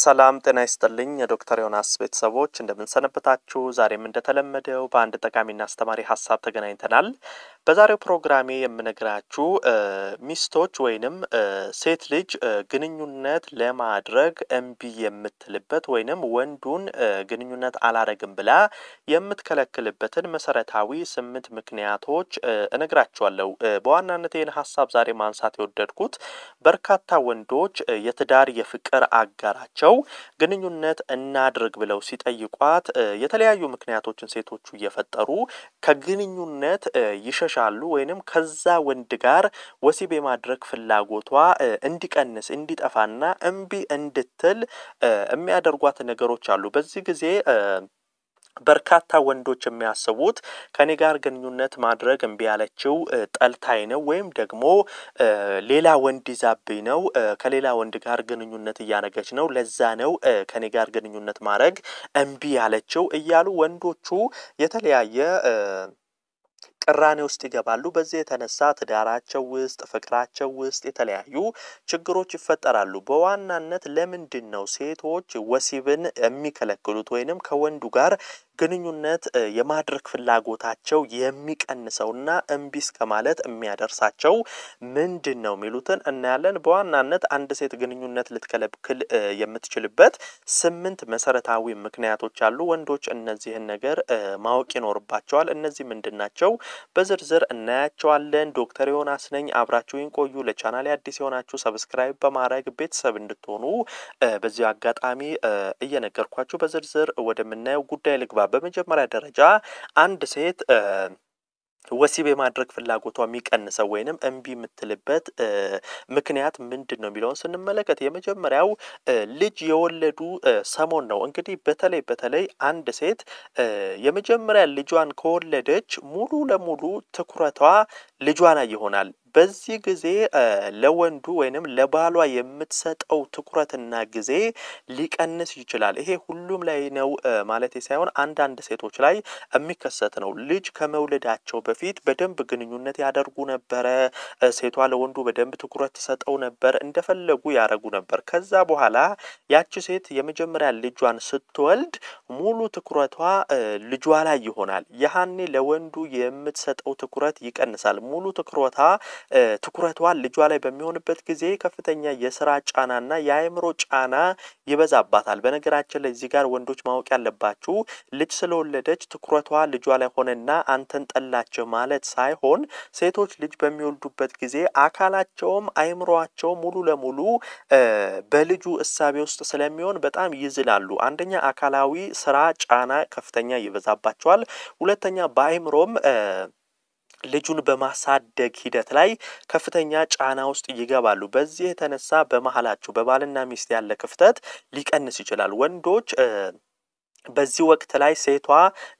ሰላም ጤና ይስጥልኝ የዶክተር ዮናስ ቤተሰቦች እንደምንሰነበታችሁ። ዛሬም እንደተለመደው በአንድ ጠቃሚና አስተማሪ ሀሳብ ተገናኝተናል። በዛሬው ፕሮግራሜ የምነግራችሁ ሚስቶች ወይንም ሴት ልጅ ግንኙነት ለማድረግ እምቢ የምትልበት ወይንም ወንዱን ግንኙነት አላረግም ብላ የምትከለክልበትን መሰረታዊ ስምንት ምክንያቶች እነግራችኋለሁ። በዋናነት ይህን ሀሳብ ዛሬ ማንሳት የወደድኩት በርካታ ወንዶች የትዳር የፍቅር አጋራቸው ናቸው። ግንኙነት እናድርግ ብለው ሲጠይቋት የተለያዩ ምክንያቶችን ሴቶቹ እየፈጠሩ ከግንኙነት ይሸሻሉ ወይንም ከዛ ወንድ ጋር ወሲብ የማድረግ ፍላጎቷ እንዲቀንስ እንዲጠፋና እምቢ እንድትል የሚያደርጓት ነገሮች አሉ። በዚህ ጊዜ በርካታ ወንዶች የሚያስቡት ከኔ ጋር ግንኙነት ማድረግ እምቢ ያለችው ጠልታይ ነው ወይም ደግሞ ሌላ ወንድ ይዛብኝ ነው ከሌላ ወንድ ጋር ግንኙነት እያረገች ነው ለዛ ነው ከኔ ጋር ግንኙነት ማድረግ እምቢ ያለችው እያሉ ወንዶቹ የተለያየ ቅራኔ ውስጥ ይገባሉ። በዚህ የተነሳ ትዳራቸው ውስጥ ፍቅራቸው ውስጥ የተለያዩ ችግሮች ይፈጠራሉ። በዋናነት ለምንድን ነው ሴቶች ወሲብን የሚከለክሉት ወይንም ከወንዱ ጋር ግንኙነት የማድረግ ፍላጎታቸው የሚቀንሰውና እምቢ እስከ ማለት የሚያደርሳቸው ምንድን ነው የሚሉትን እናያለን። በዋናነት አንድ ሴት ግንኙነት ልትከለክል የምትችልበት ስምንት መሰረታዊ ምክንያቶች አሉ። ወንዶች እነዚህን ነገር ማወቅ ይኖርባቸዋል። እነዚህ ምንድን ናቸው? በዝርዝር እናያቸዋለን። ዶክተር ዮናስ ነኝ። አብራችሁን ቆዩ። ለቻናል አዲስ የሆናችሁ ሰብስክራይብ በማድረግ ቤተሰብ እንድትሆኑ በዚሁ አጋጣሚ እየነገርኳችሁ በዝርዝር ወደምናየው ጉዳይ ልግባ። በመጀመሪያ ደረጃ አንድ ሴት ወሲብ የማድረግ ፍላጎቷ የሚቀንሰው ወይንም እምቢ የምትልበት ምክንያት ምንድን ነው የሚለውን ስንመለከት የመጀመሪያው ልጅ የወለዱ ሰሞን ነው። እንግዲህ በተለይ በተለይ አንድ ሴት የመጀመሪያ ልጇን ከወለደች ሙሉ ለሙሉ ትኩረቷ ልጇ ላይ ይሆናል። በዚህ ጊዜ ለወንዱ ወይንም ለባሏ የምትሰጠው ትኩረትና ጊዜ ሊቀንስ ይችላል። ይሄ ሁሉም ላይ ነው ማለት ሳይሆን አንዳንድ ሴቶች ላይ የሚከሰት ነው። ልጅ ከመውለዳቸው በፊት በደንብ ግንኙነት ያደርጉ ነበረ። ሴቷ ለወንዱ በደንብ ትኩረት ትሰጠው ነበር፣ እንደፈለጉ ያደረጉ ነበር። ከዛ በኋላ ያቺ ሴት የመጀመሪያ ልጇን ስትወልድ ሙሉ ትኩረቷ ልጇ ላይ ይሆናል። ያኔ ለወንዱ የምትሰጠው ትኩረት ይቀንሳል። ሙሉ ትኩረቷ ትኩረቷ ልጇ ላይ በሚሆንበት ጊዜ ከፍተኛ የስራ ጫናና የአእምሮ ጫና ይበዛባታል። በነገራችን ላይ እዚህ ጋር ወንዶች ማወቅ ያለባችሁ ልጅ ስለወለደች ትኩረቷ ልጇ ላይ ሆነና አንተን ጠላቸው ማለት ሳይሆን ሴቶች ልጅ በሚወልዱበት ጊዜ አካላቸውም አይምሮቸው ሙሉ ለሙሉ በልጁ እሳቤ ውስጥ ስለሚሆን በጣም ይዝላሉ። አንደኛ አካላዊ ስራ ጫና ከፍተኛ ይበዛባቸዋል። ሁለተኛ በአእምሮም ልጁን በማሳደግ ሂደት ላይ ከፍተኛ ጫና ውስጥ ይገባሉ። በዚህ የተነሳ በመሀላቸው በባልና ሚስት ያለ ክፍተት ሊቀንስ ይችላል። ወንዶች በዚህ ወቅት ላይ ሴቷ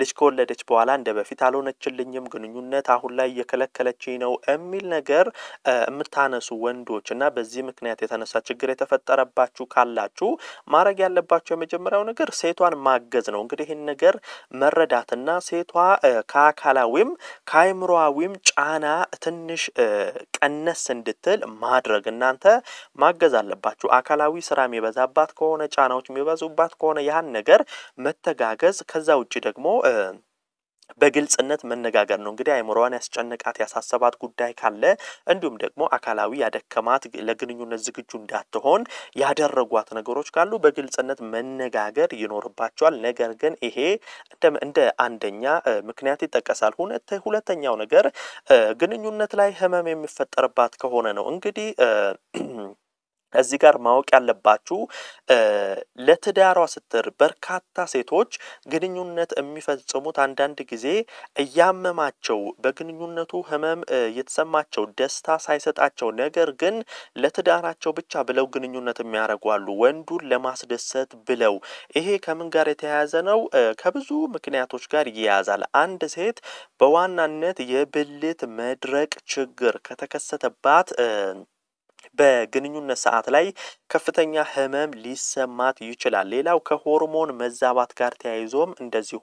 ልጅ ከወለደች በኋላ እንደ በፊት አልሆነችልኝም፣ ግንኙነት አሁን ላይ እየከለከለችኝ ነው የሚል ነገር የምታነሱ ወንዶች እና በዚህ ምክንያት የተነሳ ችግር የተፈጠረባችሁ ካላችሁ ማድረግ ያለባችሁ የመጀመሪያው ነገር ሴቷን ማገዝ ነው። እንግዲህ ይህን ነገር መረዳትና ሴቷ ከአካላዊም ከአይምሮዊም ጫና ትንሽ ቀነስ እንድትል ማድረግ እናንተ ማገዝ አለባችሁ። አካላዊ ስራ የሚበዛባት ከሆነ ጫናዎች የሚበዙባት ከሆነ ያህን ነገር መተጋገዝ፣ ከዛ ውጭ ደግሞ በግልጽነት መነጋገር ነው። እንግዲህ አይምሮዋን ያስጨነቃት ያሳሰባት ጉዳይ ካለ እንዲሁም ደግሞ አካላዊ ያደከማት ለግንኙነት ዝግጁ እንዳትሆን ያደረጓት ነገሮች ካሉ በግልጽነት መነጋገር ይኖርባቸዋል። ነገር ግን ይሄ እንደ አንደኛ ምክንያት ይጠቀሳል። ሁለተኛው ነገር ግንኙነት ላይ ህመም የሚፈጠርባት ከሆነ ነው እንግዲህ እዚህ ጋር ማወቅ ያለባችሁ ለትዳሯ ስትር በርካታ ሴቶች ግንኙነት የሚፈጽሙት አንዳንድ ጊዜ እያመማቸው በግንኙነቱ ህመም የተሰማቸው ደስታ ሳይሰጣቸው ነገር ግን ለትዳራቸው ብቻ ብለው ግንኙነት የሚያደርጉ ወንዱን ለማስደሰት ብለው። ይሄ ከምን ጋር የተያያዘ ነው? ከብዙ ምክንያቶች ጋር ይያያዛል። አንድ ሴት በዋናነት የብልት መድረቅ ችግር ከተከሰተባት በግንኙነት ሰዓት ላይ ከፍተኛ ህመም ሊሰማት ይችላል። ሌላው ከሆርሞን መዛባት ጋር ተያይዞም እንደዚሁ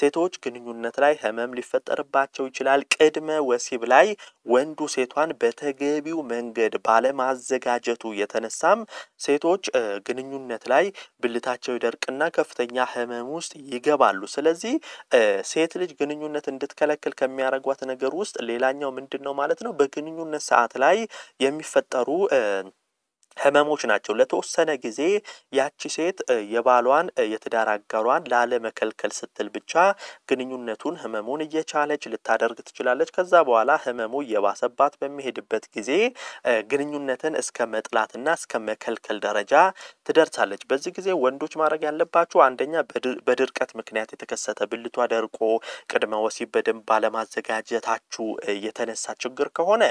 ሴቶች ግንኙነት ላይ ህመም ሊፈጠርባቸው ይችላል። ቅድመ ወሲብ ላይ ወንዱ ሴቷን በተገቢው መንገድ ባለማዘጋጀቱ የተነሳም ሴቶች ግንኙነት ላይ ብልታቸው ይደርቅና ከፍተኛ ህመም ውስጥ ይገባሉ። ስለዚህ ሴት ልጅ ግንኙነት እንድትከለክል ከሚያደርጓት ነገር ውስጥ ሌላኛው ምንድን ነው ማለት ነው? በግንኙነት ሰዓት ላይ የሚፈጠሩ ህመሞች ናቸው። ለተወሰነ ጊዜ ያቺ ሴት የባሏን የትዳር አጋሯን ላለመከልከል ስትል ብቻ ግንኙነቱን ህመሙን እየቻለች ልታደርግ ትችላለች። ከዛ በኋላ ህመሙ እየባሰባት በሚሄድበት ጊዜ ግንኙነትን እስከ መጥላትና እስከ መከልከል ደረጃ ትደርሳለች። በዚህ ጊዜ ወንዶች ማድረግ ያለባቸው አንደኛ በድርቀት ምክንያት የተከሰተ ብልቷ ደርቆ ቅድመ ወሲብ በደንብ ባለማዘጋጀታችሁ የተነሳ ችግር ከሆነ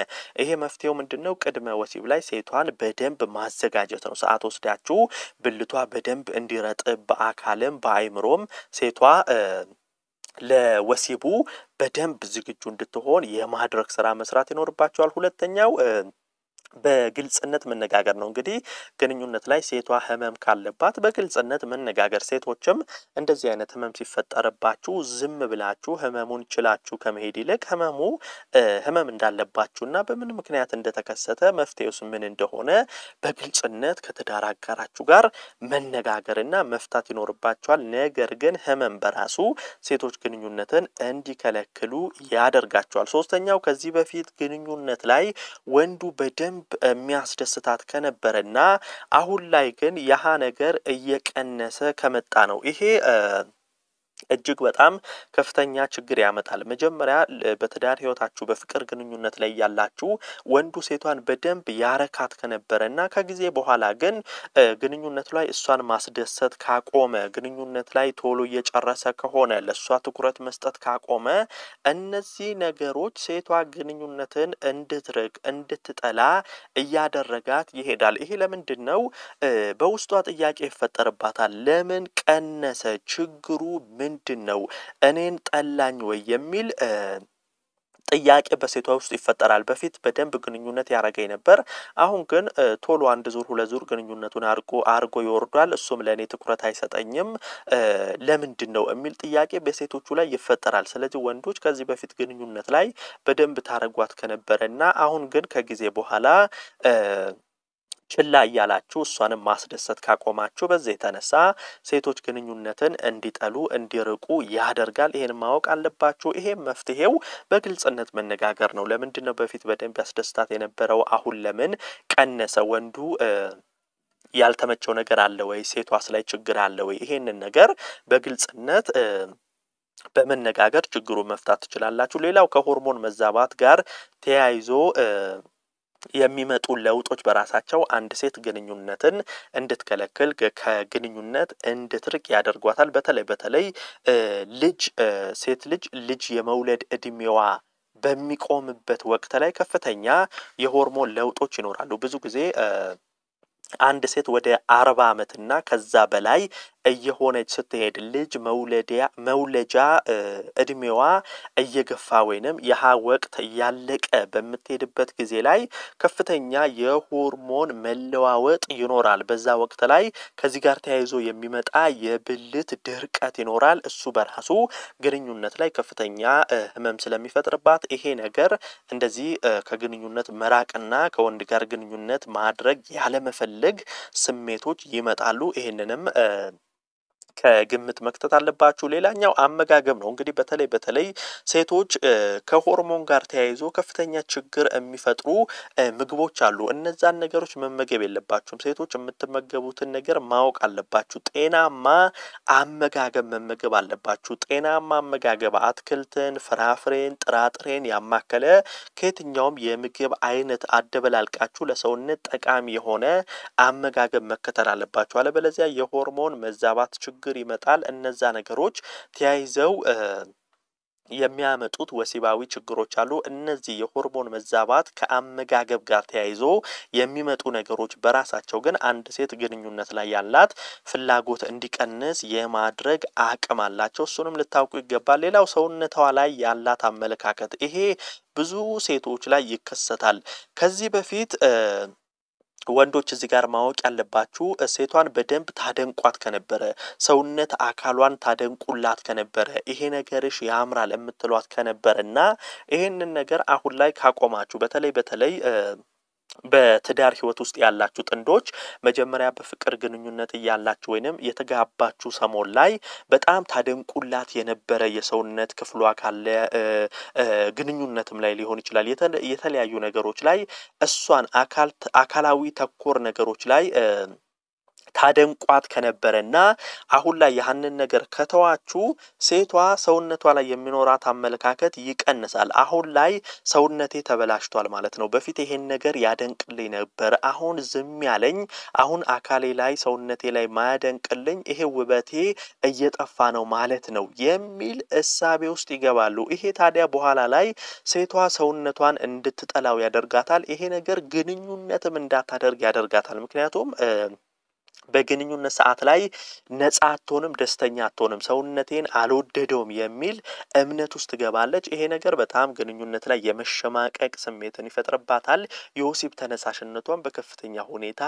ይሄ መፍትሄው ምንድን ነው? ቅድመ ወሲብ ላይ ሴቷን በደንብ ማዘጋጀት ነው። ሰዓት ወስዳችሁ ብልቷ በደንብ እንዲረጥብ በአካልም በአይምሮም ሴቷ ለወሲቡ በደንብ ዝግጁ እንድትሆን የማድረግ ስራ መስራት ይኖርባቸዋል። ሁለተኛው በግልጽነት መነጋገር ነው። እንግዲህ ግንኙነት ላይ ሴቷ ህመም ካለባት በግልጽነት መነጋገር፣ ሴቶችም እንደዚህ አይነት ህመም ሲፈጠርባችሁ ዝም ብላችሁ ህመሙን ችላችሁ ከመሄድ ይልቅ ህመሙ ህመም እንዳለባችሁና በምን ምክንያት እንደተከሰተ መፍትሄውስ ምን እንደሆነ በግልጽነት ከትዳር አጋራችሁ ጋር መነጋገርና መፍታት ይኖርባችኋል። ነገር ግን ህመም በራሱ ሴቶች ግንኙነትን እንዲከለክሉ ያደርጋቸዋል። ሶስተኛው ከዚህ በፊት ግንኙነት ላይ ወንዱ በደ በደንብ የሚያስደስታት ከነበረና አሁን ላይ ግን ያሃ ነገር እየቀነሰ ከመጣ ነው ይሄ እጅግ በጣም ከፍተኛ ችግር ያመጣል። መጀመሪያ በትዳር ህይወታችሁ በፍቅር ግንኙነት ላይ ያላችሁ ወንዱ ሴቷን በደንብ ያረካት ከነበረ እና ከጊዜ በኋላ ግን ግንኙነቱ ላይ እሷን ማስደሰት ካቆመ፣ ግንኙነት ላይ ቶሎ እየጨረሰ ከሆነ፣ ለእሷ ትኩረት መስጠት ካቆመ እነዚህ ነገሮች ሴቷ ግንኙነትን እንድትርቅ እንድትጠላ እያደረጋት ይሄዳል። ይሄ ለምንድን ነው? በውስጧ ጥያቄ ይፈጠርባታል። ለምን ቀነሰ? ችግሩ ምን ምንድን ነው እኔን ጠላኝ ወይ የሚል ጥያቄ በሴቷ ውስጥ ይፈጠራል። በፊት በደንብ ግንኙነት ያረገኝ ነበር፣ አሁን ግን ቶሎ አንድ ዙር ሁለት ዙር ግንኙነቱን አርጎ አርጎ ይወርዷል። እሱም ለእኔ ትኩረት አይሰጠኝም ለምንድን ነው የሚል ጥያቄ በሴቶቹ ላይ ይፈጠራል። ስለዚህ ወንዶች ከዚህ በፊት ግንኙነት ላይ በደንብ ታረጓት ከነበረ እና አሁን ግን ከጊዜ በኋላ ችላ እያላችሁ እሷንም ማስደሰት ካቆማችሁ በዚህ የተነሳ ሴቶች ግንኙነትን እንዲጠሉ እንዲርቁ ያደርጋል። ይሄን ማወቅ አለባችሁ። ይሄ መፍትሄው በግልጽነት መነጋገር ነው። ለምንድን ነው በፊት በደንብ ያስደስታት የነበረው አሁን ለምን ቀነሰ? ወንዱ ያልተመቸው ነገር አለ ወይ? ሴቷስ ላይ ችግር አለ ወይ? ይሄንን ነገር በግልጽነት በመነጋገር ችግሩን መፍታት ትችላላችሁ። ሌላው ከሆርሞን መዛባት ጋር ተያይዞ የሚመጡ ለውጦች በራሳቸው አንድ ሴት ግንኙነትን እንድትከለክል ከግንኙነት እንድትርቅ ያደርጓታል። በተለይ በተለይ ልጅ ሴት ልጅ ልጅ የመውለድ እድሜዋ በሚቆምበት ወቅት ላይ ከፍተኛ የሆርሞን ለውጦች ይኖራሉ። ብዙ ጊዜ አንድ ሴት ወደ አርባ ዓመትና ከዛ በላይ እየሆነች ስትሄድ ልጅ መውለጃ እድሜዋ እየገፋ ወይንም የሀ ወቅት እያለቀ በምትሄድበት ጊዜ ላይ ከፍተኛ የሆርሞን መለዋወጥ ይኖራል። በዛ ወቅት ላይ ከዚህ ጋር ተያይዞ የሚመጣ የብልት ድርቀት ይኖራል። እሱ በራሱ ግንኙነት ላይ ከፍተኛ ህመም ስለሚፈጥርባት ይሄ ነገር እንደዚህ ከግንኙነት መራቅና ከወንድ ጋር ግንኙነት ማድረግ ያለመፈለግ ስሜቶች ይመጣሉ። ይህንንም ከግምት መክተት አለባችሁ። ሌላኛው አመጋገብ ነው። እንግዲህ በተለይ በተለይ ሴቶች ከሆርሞን ጋር ተያይዞ ከፍተኛ ችግር የሚፈጥሩ ምግቦች አሉ። እነዛን ነገሮች መመገብ የለባችሁም። ሴቶች የምትመገቡትን ነገር ማወቅ አለባችሁ። ጤናማ አመጋገብ መመገብ አለባችሁ። ጤናማ አመጋገብ አትክልትን፣ ፍራፍሬን፣ ጥራጥሬን ያማከለ ከየትኛውም የምግብ አይነት አደበላልቃችሁ ለሰውነት ጠቃሚ የሆነ አመጋገብ መከተል አለባችሁ። አለበለዚያ የሆርሞን መዛባት ችግር ችግር ይመጣል። እነዛ ነገሮች ተያይዘው የሚያመጡት ወሲባዊ ችግሮች አሉ። እነዚህ የሆርሞን መዛባት ከአመጋገብ ጋር ተያይዞ የሚመጡ ነገሮች በራሳቸው ግን አንድ ሴት ግንኙነት ላይ ያላት ፍላጎት እንዲቀንስ የማድረግ አቅም አላቸው። እሱንም ልታውቁ ይገባል። ሌላው ሰውነቷ ላይ ያላት አመለካከት፣ ይሄ ብዙ ሴቶች ላይ ይከሰታል። ከዚህ በፊት ወንዶች እዚህ ጋር ማወቅ ያለባችሁ ሴቷን በደንብ ታደንቋት ከነበረ ሰውነት አካሏን ታደንቁላት ከነበረ ይሄ ነገርሽ ያምራል የምትሏት ከነበረ እና ይህንን ነገር አሁን ላይ ካቆማችሁ በተለይ በተለይ በትዳር ህይወት ውስጥ ያላችሁ ጥንዶች መጀመሪያ በፍቅር ግንኙነት እያላችሁ ወይንም የተጋባችሁ ሰሞን ላይ በጣም ታደንቁላት የነበረ የሰውነት ክፍሏ ካለ ግንኙነትም ላይ ሊሆን ይችላል፣ የተለያዩ ነገሮች ላይ እሷን አካላዊ ተኮር ነገሮች ላይ ታደንቋት ከነበረና አሁን ላይ ያህንን ነገር ከተዋችሁ ሴቷ ሰውነቷ ላይ የሚኖራት አመለካከት ይቀንሳል። አሁን ላይ ሰውነቴ ተበላሽቷል ማለት ነው። በፊት ይሄን ነገር ያደንቅልኝ ነበር፣ አሁን ዝም ያለኝ፣ አሁን አካሌ ላይ ሰውነቴ ላይ ማያደንቅልኝ፣ ይሄ ውበቴ እየጠፋ ነው ማለት ነው የሚል እሳቤ ውስጥ ይገባሉ። ይሄ ታዲያ በኋላ ላይ ሴቷ ሰውነቷን እንድትጠላው ያደርጋታል። ይሄ ነገር ግንኙነትም እንዳታደርግ ያደርጋታል። ምክንያቱም በግንኙነት ሰዓት ላይ ነጻ አትሆንም፣ ደስተኛ አትሆንም፣ ሰውነቴን አልወደደውም የሚል እምነት ውስጥ ትገባለች። ይሄ ነገር በጣም ግንኙነት ላይ የመሸማቀቅ ስሜትን ይፈጥርባታል። የወሲብ ተነሳሽነቷን በከፍተኛ ሁኔታ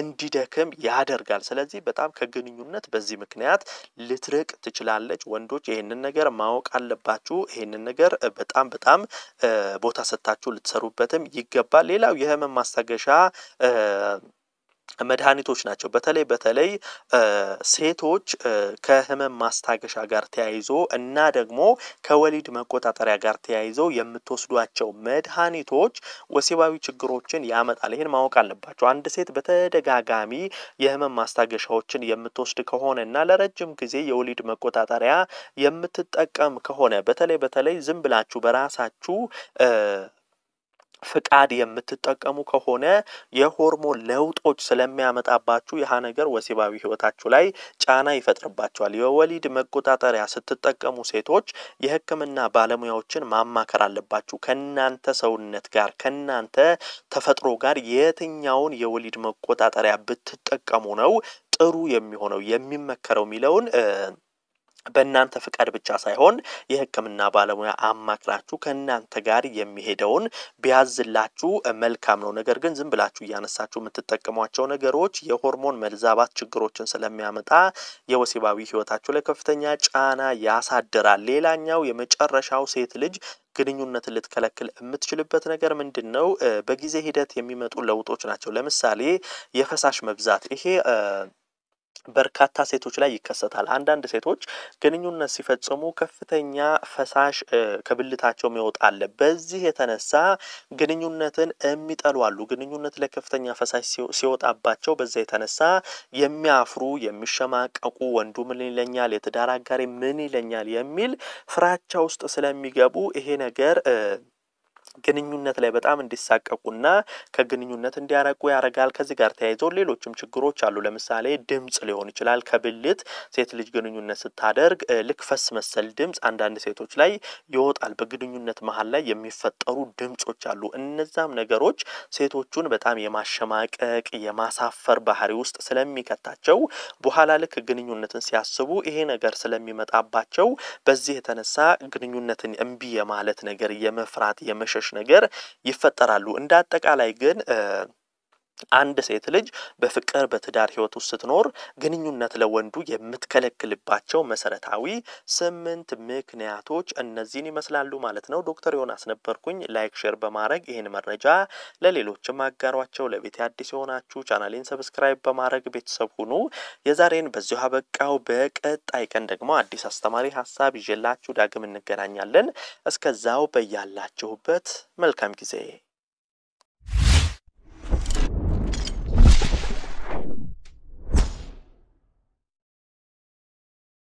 እንዲደክም ያደርጋል። ስለዚህ በጣም ከግንኙነት በዚህ ምክንያት ልትርቅ ትችላለች። ወንዶች ይህንን ነገር ማወቅ አለባችሁ። ይህንን ነገር በጣም በጣም ቦታ ሰጥታችሁ ልትሰሩበትም ይገባል። ሌላው የህመም ማስታገሻ መድኃኒቶች ናቸው። በተለይ በተለይ ሴቶች ከህመም ማስታገሻ ጋር ተያይዞ እና ደግሞ ከወሊድ መቆጣጠሪያ ጋር ተያይዞ የምትወስዷቸው መድኃኒቶች ወሲባዊ ችግሮችን ያመጣል። ይህን ማወቅ አለባቸው። አንድ ሴት በተደጋጋሚ የህመም ማስታገሻዎችን የምትወስድ ከሆነ እና ለረጅም ጊዜ የወሊድ መቆጣጠሪያ የምትጠቀም ከሆነ በተለይ በተለይ ዝም ብላችሁ በራሳችሁ ፍቃድ የምትጠቀሙ ከሆነ የሆርሞን ለውጦች ስለሚያመጣባችሁ ያ ነገር ወሲባዊ ህይወታችሁ ላይ ጫና ይፈጥርባችኋል። የወሊድ መቆጣጠሪያ ስትጠቀሙ ሴቶች የህክምና ባለሙያዎችን ማማከር አለባችሁ። ከናንተ ሰውነት ጋር ከናንተ ተፈጥሮ ጋር የትኛውን የወሊድ መቆጣጠሪያ ብትጠቀሙ ነው ጥሩ የሚሆነው የሚመከረው የሚለውን በእናንተ ፍቃድ ብቻ ሳይሆን የሕክምና ባለሙያ አማክራችሁ ከእናንተ ጋር የሚሄደውን ቢያዝላችሁ መልካም ነው። ነገር ግን ዝም ብላችሁ እያነሳችሁ የምትጠቀሟቸው ነገሮች የሆርሞን መዛባት ችግሮችን ስለሚያመጣ የወሲባዊ ህይወታችሁ ላይ ከፍተኛ ጫና ያሳድራል። ሌላኛው የመጨረሻው ሴት ልጅ ግንኙነትን ልትከለክል የምትችልበት ነገር ምንድን ነው? በጊዜ ሂደት የሚመጡ ለውጦች ናቸው። ለምሳሌ የፈሳሽ መብዛት ይሄ በርካታ ሴቶች ላይ ይከሰታል። አንዳንድ ሴቶች ግንኙነት ሲፈጽሙ ከፍተኛ ፈሳሽ ከብልታቸው የሚወጣ በዚህ የተነሳ ግንኙነትን የሚጠሉ አሉ። ግንኙነት ለከፍተኛ ከፍተኛ ፈሳሽ ሲወጣባቸው በዛ የተነሳ የሚያፍሩ የሚሸማቀቁ፣ ወንዱ ምን ይለኛል፣ የትዳር አጋሪ ምን ይለኛል የሚል ፍራቻ ውስጥ ስለሚገቡ ይሄ ነገር ግንኙነት ላይ በጣም እንዲሳቀቁና ከግንኙነት እንዲያረቁ ያደርጋል። ከዚህ ጋር ተያይዞ ሌሎችም ችግሮች አሉ። ለምሳሌ ድምጽ ሊሆን ይችላል። ከብልት ሴት ልጅ ግንኙነት ስታደርግ ልክፈስ መሰል ድምጽ አንዳንድ ሴቶች ላይ ይወጣል። በግንኙነት መሀል ላይ የሚፈጠሩ ድምጾች አሉ። እነዛም ነገሮች ሴቶቹን በጣም የማሸማቀቅ የማሳፈር ባህሪ ውስጥ ስለሚከታቸው በኋላ ልክ ግንኙነትን ሲያስቡ ይሄ ነገር ስለሚመጣባቸው በዚህ የተነሳ ግንኙነትን እምቢ የማለት ነገር የመፍራት የመሸሽ ነገር ይፈጠራሉ። እንደ አጠቃላይ ግን አንድ ሴት ልጅ በፍቅር በትዳር ህይወት ውስጥ ስትኖር ግንኙነት ለወንዱ የምትከለክልባቸው መሰረታዊ ስምንት ምክንያቶች እነዚህን ይመስላሉ ማለት ነው። ዶክተር ዮናስ ነበርኩኝ። ላይክ ሼር በማድረግ ይህን መረጃ ለሌሎችም አጋሯቸው። ለቤት አዲስ የሆናችሁ ቻናሌን ሰብስክራይብ በማድረግ ቤተሰብ ሁኑ። የዛሬን በዚሁ አበቃው። በቀጣይ ቀን ደግሞ አዲስ አስተማሪ ሀሳብ ይዤላችሁ ዳግም እንገናኛለን። እስከዛው በያላችሁበት መልካም ጊዜ